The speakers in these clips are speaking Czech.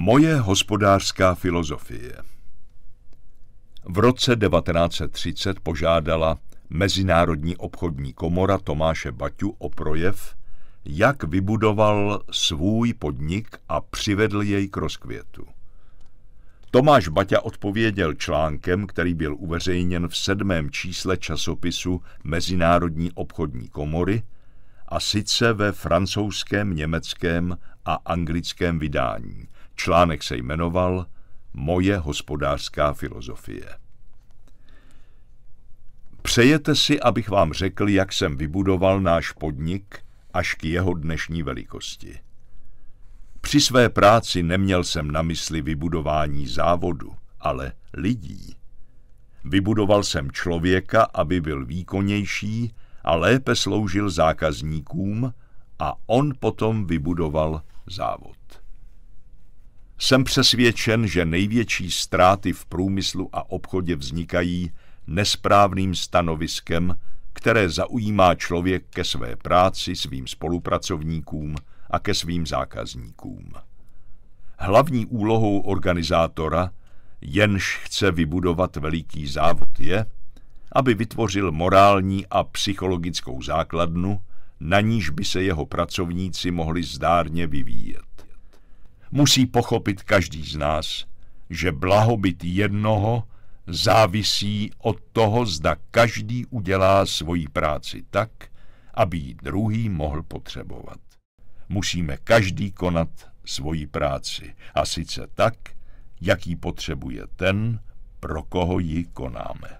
Moje hospodářská filozofie V roce 1930 požádala Mezinárodní obchodní komora Tomáše Baťu o projev, jak vybudoval svůj podnik a přivedl jej k rozkvětu. Tomáš Baťa odpověděl článkem, který byl uveřejněn v sedmém čísle časopisu Mezinárodní obchodní komory, a sice ve francouzském, německém a anglickém vydání – Článek se jmenoval Moje hospodářská filozofie. Přejete si, abych vám řekl, jak jsem vybudoval náš podnik až k jeho dnešní velikosti. Při své práci neměl jsem na mysli vybudování závodu, ale lidí. Vybudoval jsem člověka, aby byl výkonnější a lépe sloužil zákazníkům, a on potom vybudoval závod. Jsem přesvědčen, že největší ztráty v průmyslu a obchodě vznikají nesprávným stanoviskem, které zaujímá člověk ke své práci, svým spolupracovníkům a ke svým zákazníkům. Hlavní úlohou organizátora, jenž chce vybudovat veliký závod, je, aby vytvořil morální a psychologickou základnu, na níž by se jeho pracovníci mohli zdárně vyvíjet musí pochopit každý z nás, že blahobyt jednoho závisí od toho, zda každý udělá svoji práci tak, aby ji druhý mohl potřebovat. Musíme každý konat svoji práci, a sice tak, jak ji potřebuje ten, pro koho ji konáme.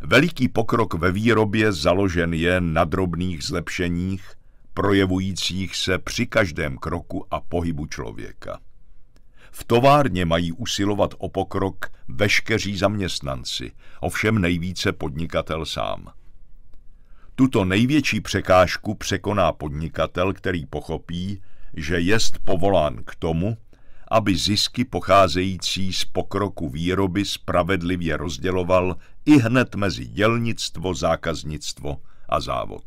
Veliký pokrok ve výrobě založen je na drobných zlepšeních, projevujících se při každém kroku a pohybu člověka. V továrně mají usilovat o pokrok veškeří zaměstnanci, ovšem nejvíce podnikatel sám. Tuto největší překážku překoná podnikatel, který pochopí, že jest povolán k tomu, aby zisky pocházející z pokroku výroby spravedlivě rozděloval i hned mezi dělnictvo, zákaznictvo a závod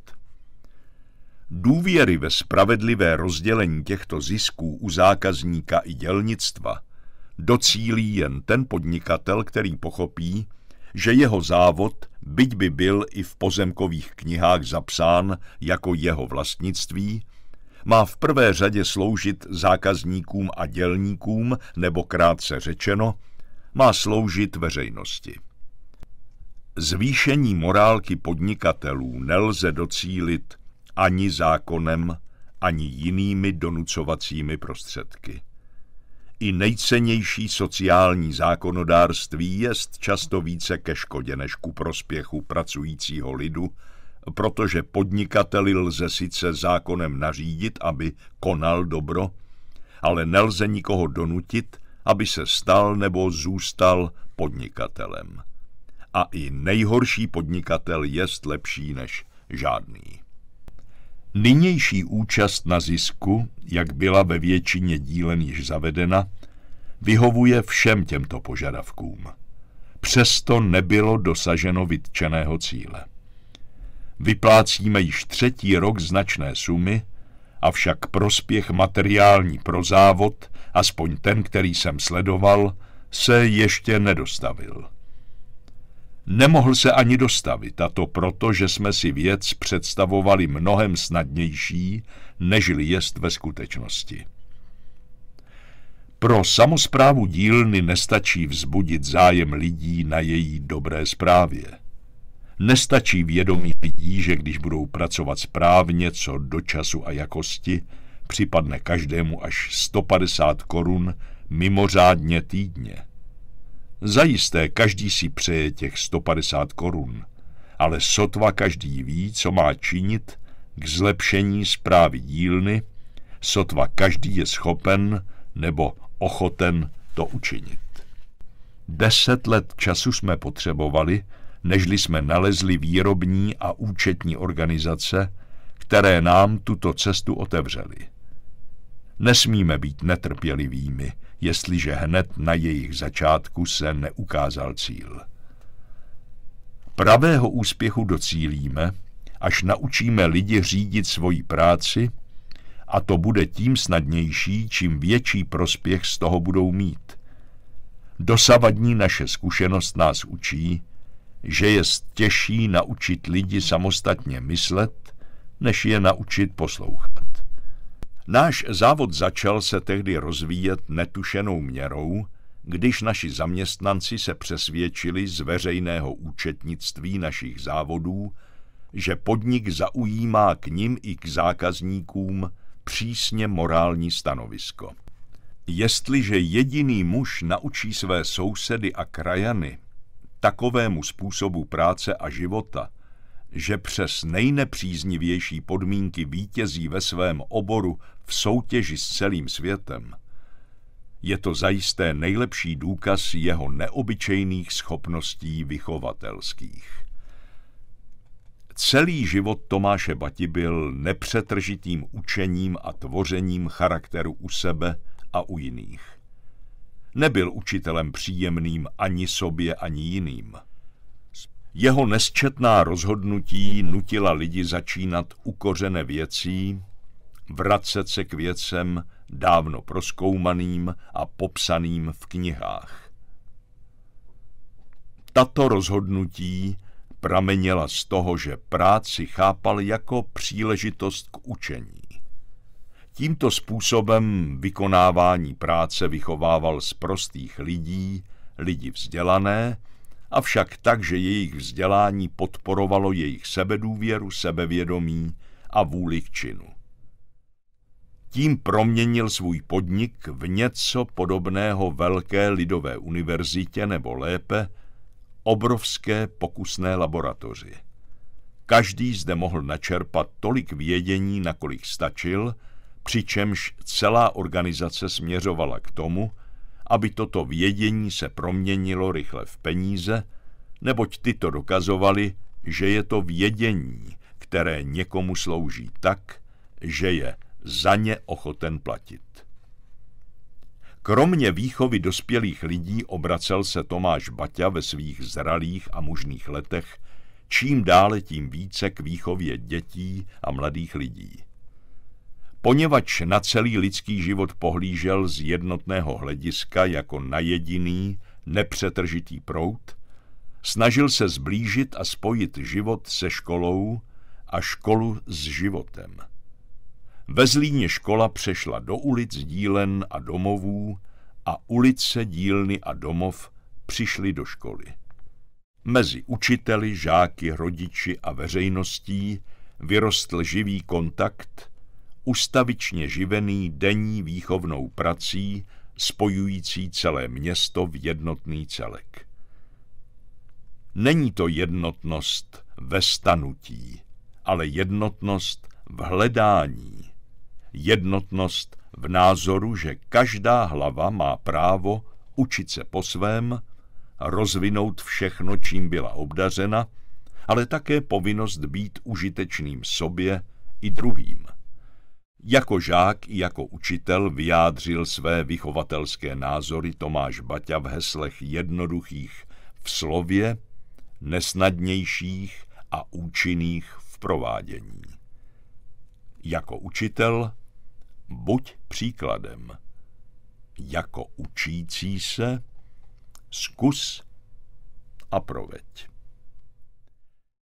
důvěry ve spravedlivé rozdělení těchto zisků u zákazníka i dělnictva docílí jen ten podnikatel, který pochopí, že jeho závod, byť by byl i v pozemkových knihách zapsán jako jeho vlastnictví, má v prvé řadě sloužit zákazníkům a dělníkům, nebo krátce řečeno, má sloužit veřejnosti. Zvýšení morálky podnikatelů nelze docílit ani zákonem, ani jinými donucovacími prostředky. I nejcennější sociální zákonodárství jest často více ke škodě než ku prospěchu pracujícího lidu, protože podnikateli lze sice zákonem nařídit, aby konal dobro, ale nelze nikoho donutit, aby se stal nebo zůstal podnikatelem. A i nejhorší podnikatel jest lepší než žádný. Nynější účast na zisku, jak byla ve většině dílen již zavedena, vyhovuje všem těmto požadavkům. Přesto nebylo dosaženo vytčeného cíle. Vyplácíme již třetí rok značné sumy, avšak prospěch materiální pro závod, aspoň ten, který jsem sledoval, se ještě nedostavil. Nemohl se ani dostavit, a to proto, že jsme si věc představovali mnohem snadnější, nežli jest ve skutečnosti. Pro samozprávu dílny nestačí vzbudit zájem lidí na její dobré zprávě. Nestačí vědomí lidí, že když budou pracovat správně, co do času a jakosti, připadne každému až 150 korun mimořádně týdně. Zajisté každý si přeje těch 150 korun, ale sotva každý ví, co má činit k zlepšení zprávy dílny, sotva každý je schopen nebo ochoten to učinit. Deset let času jsme potřebovali, nežli jsme nalezli výrobní a účetní organizace, které nám tuto cestu otevřely. Nesmíme být netrpělivými, jestliže hned na jejich začátku se neukázal cíl. Pravého úspěchu docílíme, až naučíme lidi řídit svoji práci, a to bude tím snadnější, čím větší prospěch z toho budou mít. Dosavadní naše zkušenost nás učí, že je těžší naučit lidi samostatně myslet, než je naučit poslouchat. Náš závod začal se tehdy rozvíjet netušenou měrou, když naši zaměstnanci se přesvědčili z veřejného účetnictví našich závodů, že podnik zaujímá k ním i k zákazníkům přísně morální stanovisko. Jestliže jediný muž naučí své sousedy a krajany takovému způsobu práce a života, že přes nejnepříznivější podmínky vítězí ve svém oboru v soutěži s celým světem, je to zajisté nejlepší důkaz jeho neobyčejných schopností vychovatelských. Celý život Tomáše Bati byl nepřetržitým učením a tvořením charakteru u sebe a u jiných. Nebyl učitelem příjemným ani sobě, ani jiným – jeho nesčetná rozhodnutí nutila lidi začínat ukořené věcí, vracet se k věcem dávno proskoumaným a popsaným v knihách. Tato rozhodnutí pramenila z toho, že práci chápal jako příležitost k učení. Tímto způsobem vykonávání práce vychovával z prostých lidí lidi vzdělané, avšak tak, že jejich vzdělání podporovalo jejich sebedůvěru, sebevědomí a vůli k činu. Tím proměnil svůj podnik v něco podobného velké lidové univerzitě nebo lépe obrovské pokusné laboratoři. Každý zde mohl načerpat tolik vědění, nakolik stačil, přičemž celá organizace směřovala k tomu, aby toto vědění se proměnilo rychle v peníze, neboť tyto dokazovali, že je to vědění, které někomu slouží tak, že je za ně ochoten platit. Kromě výchovy dospělých lidí obracel se Tomáš Baťa ve svých zralých a mužných letech čím dále tím více k výchově dětí a mladých lidí poněvadž na celý lidský život pohlížel z jednotného hlediska jako na jediný, nepřetržitý prout, snažil se zblížit a spojit život se školou a školu s životem. Ve Zlíně škola přešla do ulic, dílen a domovů a ulice, dílny a domov přišly do školy. Mezi učiteli, žáky, rodiči a veřejností vyrostl živý kontakt – ustavičně živený denní výchovnou prací, spojující celé město v jednotný celek. Není to jednotnost ve stanutí, ale jednotnost v hledání, jednotnost v názoru, že každá hlava má právo učit se po svém, rozvinout všechno, čím byla obdařena, ale také povinnost být užitečným sobě i druhým. Jako žák i jako učitel vyjádřil své vychovatelské názory Tomáš Baťa v heslech jednoduchých v slově, nesnadnějších a účinných v provádění. Jako učitel buď příkladem. Jako učící se zkus a proveď.